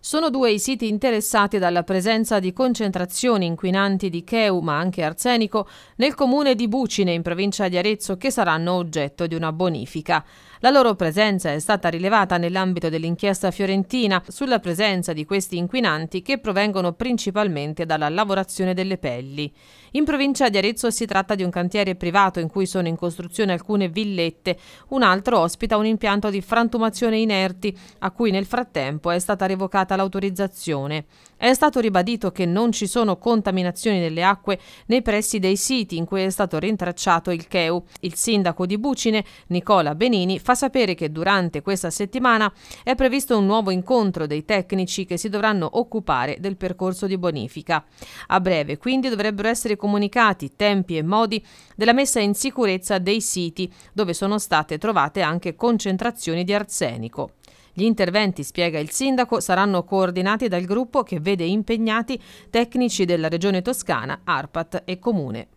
Sono due i siti interessati dalla presenza di concentrazioni inquinanti di cheu, ma anche arsenico, nel comune di Bucine, in provincia di Arezzo, che saranno oggetto di una bonifica. La loro presenza è stata rilevata nell'ambito dell'inchiesta fiorentina sulla presenza di questi inquinanti che provengono principalmente dalla lavorazione delle pelli. In provincia di Arezzo si tratta di un cantiere privato in cui sono in costruzione alcune villette, un altro ospita un impianto di frantumazione inerti, a cui nel frattempo è stata revocata negata l'autorizzazione. È stato ribadito che non ci sono contaminazioni delle acque nei pressi dei siti in cui è stato rintracciato il CHEU. Il sindaco di Bucine, Nicola Benini, fa sapere che durante questa settimana è previsto un nuovo incontro dei tecnici che si dovranno occupare del percorso di bonifica. A breve, quindi, dovrebbero essere comunicati tempi e modi della messa in sicurezza dei siti dove sono state trovate anche concentrazioni di arsenico. Gli interventi, spiega il sindaco, saranno coordinati dal gruppo che vede impegnati tecnici della Regione Toscana, ARPAT e Comune.